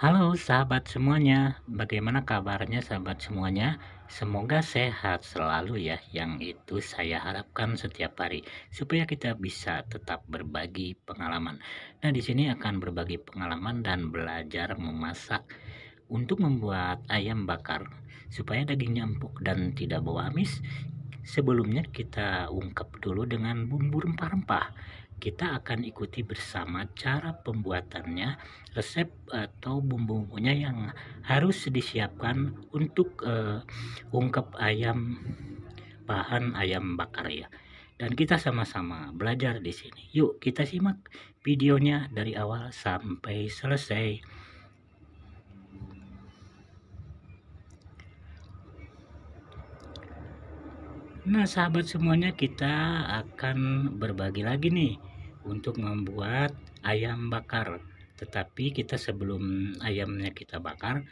Halo sahabat semuanya, bagaimana kabarnya sahabat semuanya? Semoga sehat selalu ya, yang itu saya harapkan setiap hari supaya kita bisa tetap berbagi pengalaman. Nah, di sini akan berbagi pengalaman dan belajar memasak untuk membuat ayam bakar supaya dagingnya empuk dan tidak bau amis. Sebelumnya kita ungkap dulu dengan bumbu rempah-rempah kita akan ikuti bersama cara pembuatannya, resep atau bumbu-bumbunya yang harus disiapkan untuk uh, ungkep ayam bahan ayam bakar ya. Dan kita sama-sama belajar di sini. Yuk, kita simak videonya dari awal sampai selesai. Nah, sahabat semuanya, kita akan berbagi lagi nih untuk membuat ayam bakar tetapi kita sebelum ayamnya kita bakar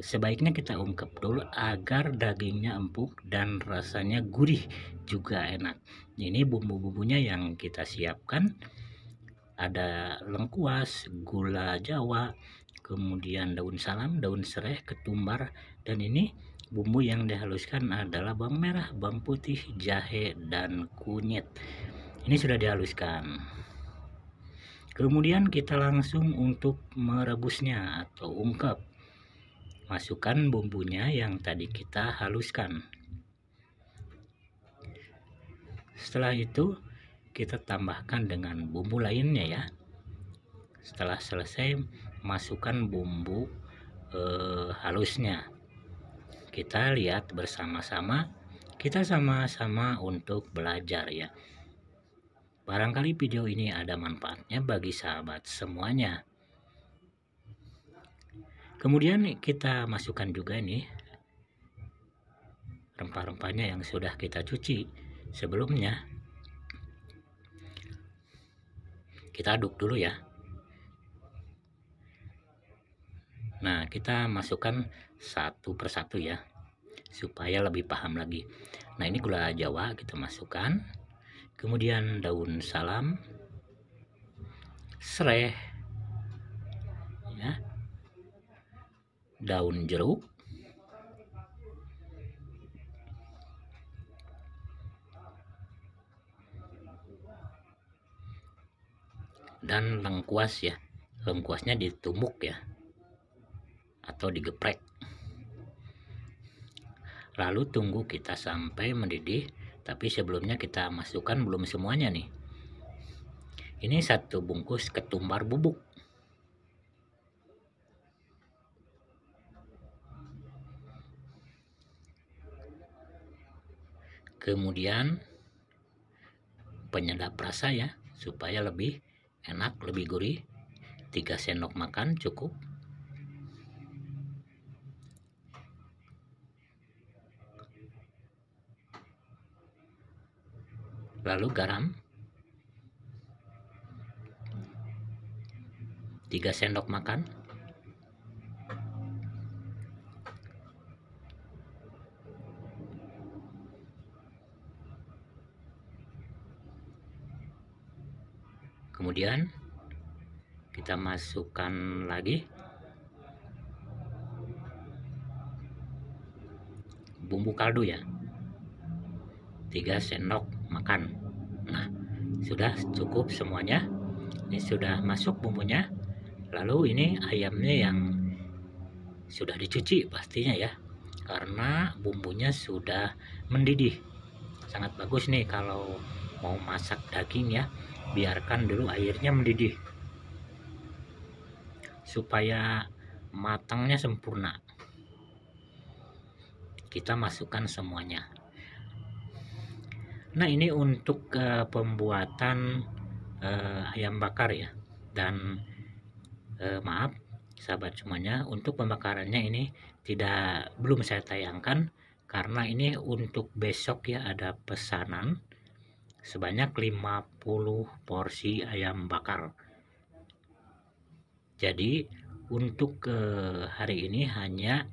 sebaiknya kita ungkep dulu agar dagingnya empuk dan rasanya gurih juga enak ini bumbu-bumbunya yang kita siapkan ada lengkuas, gula jawa, kemudian daun salam, daun serai, ketumbar, dan ini bumbu yang dihaluskan adalah bawang merah, bawang putih, jahe, dan kunyit. Ini sudah dihaluskan. Kemudian kita langsung untuk merebusnya atau ungkep. Masukkan bumbunya yang tadi kita haluskan. Setelah itu kita tambahkan dengan bumbu lainnya ya. Setelah selesai masukkan bumbu eh, halusnya. Kita lihat bersama-sama. Kita sama-sama untuk belajar ya. Barangkali video ini ada manfaatnya bagi sahabat semuanya. Kemudian kita masukkan juga ini rempah-rempahnya yang sudah kita cuci sebelumnya. Kita aduk dulu ya. Nah, kita masukkan satu persatu ya supaya lebih paham lagi. Nah, ini gula Jawa kita masukkan kemudian daun salam, sereh, ya, daun jeruk, dan lengkuas ya lengkuasnya ditumbuk ya atau digeprek lalu tunggu kita sampai mendidih tapi sebelumnya kita masukkan belum semuanya nih ini satu bungkus ketumbar bubuk kemudian penyedap rasa ya supaya lebih enak lebih gurih 3 sendok makan cukup lalu garam 3 sendok makan kemudian kita masukkan lagi bumbu kaldu ya 3 sendok makan nah sudah cukup semuanya ini sudah masuk bumbunya lalu ini ayamnya yang sudah dicuci pastinya ya karena bumbunya sudah mendidih sangat bagus nih kalau mau masak daging ya biarkan dulu airnya mendidih supaya matangnya sempurna kita masukkan semuanya Nah ini untuk uh, pembuatan uh, ayam bakar ya dan uh, maaf sahabat semuanya untuk pembakarannya ini tidak belum saya tayangkan karena ini untuk besok ya ada pesanan sebanyak 50 porsi ayam bakar jadi untuk uh, hari ini hanya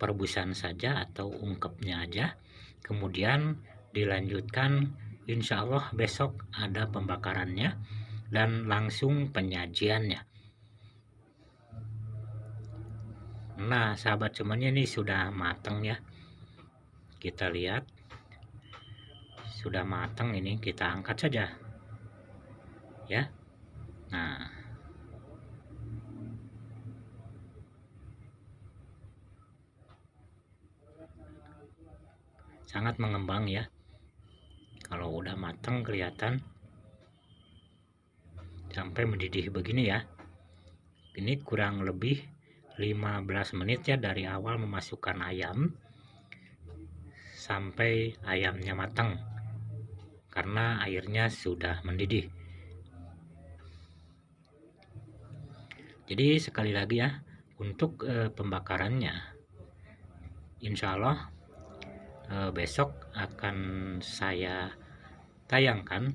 perbusan saja atau ungkepnya aja kemudian dilanjutkan insya Allah besok ada pembakarannya dan langsung penyajiannya nah sahabat semuanya ini sudah matang ya kita lihat sudah matang ini kita angkat saja ya nah sangat mengembang ya kalau udah matang kelihatan sampai mendidih begini ya ini kurang lebih 15 menit ya dari awal memasukkan ayam sampai ayamnya matang karena airnya sudah mendidih jadi sekali lagi ya untuk e, pembakarannya insya Allah e, besok akan saya tayangkan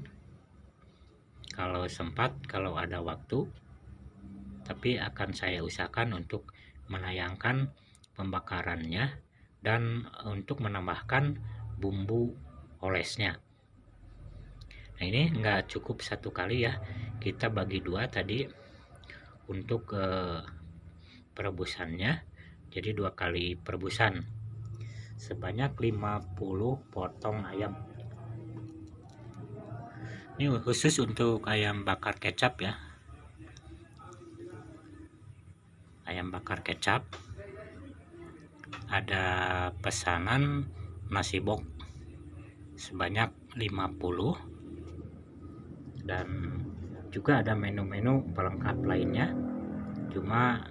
kalau sempat, kalau ada waktu. Tapi akan saya usahakan untuk menayangkan pembakarannya dan untuk menambahkan bumbu olesnya. Nah ini nggak cukup satu kali ya, kita bagi dua tadi untuk eh, perebusannya, jadi dua kali perebusan sebanyak 50 potong ayam ini khusus untuk ayam bakar kecap ya ayam bakar kecap ada pesanan nasi bok sebanyak 50 dan juga ada menu-menu pelengkap lainnya cuma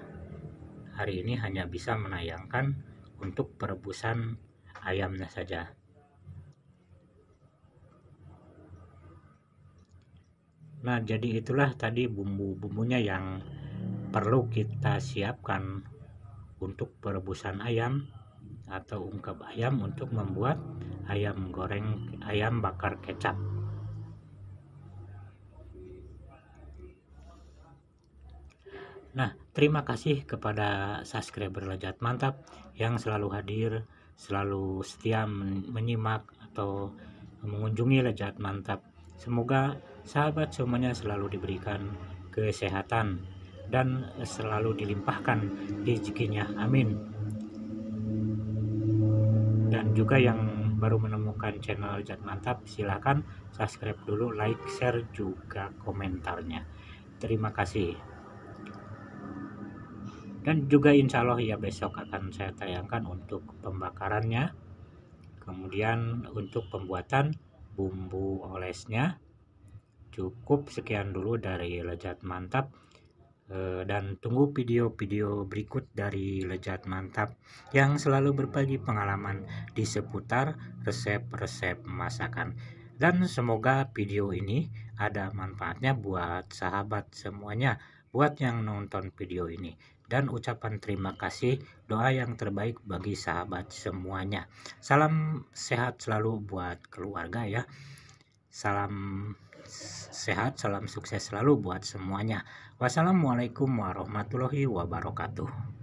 hari ini hanya bisa menayangkan untuk perebusan ayamnya saja Nah, jadi itulah tadi bumbu-bumbunya yang perlu kita siapkan untuk perebusan ayam atau ungkep ayam untuk membuat ayam goreng ayam bakar kecap. Nah, terima kasih kepada subscriber Lejat Mantap yang selalu hadir, selalu setia menyimak atau mengunjungi Lejat Mantap. Semoga sahabat semuanya selalu diberikan kesehatan dan selalu dilimpahkan rezekinya. Amin. Dan juga yang baru menemukan channel Jat Mantap, silahkan subscribe dulu, like, share, juga komentarnya. Terima kasih. Dan juga insya Allah ya besok akan saya tayangkan untuk pembakarannya. Kemudian untuk pembuatan bumbu olesnya cukup sekian dulu dari lejat mantap eh, dan tunggu video-video berikut dari Lejat Mantap yang selalu berbagi pengalaman di seputar resep-resep masakan. Dan semoga video ini ada manfaatnya buat sahabat semuanya, buat yang nonton video ini. Dan ucapan terima kasih, doa yang terbaik bagi sahabat semuanya. Salam sehat selalu buat keluarga ya. Salam sehat, salam sukses selalu buat semuanya. Wassalamualaikum warahmatullahi wabarakatuh.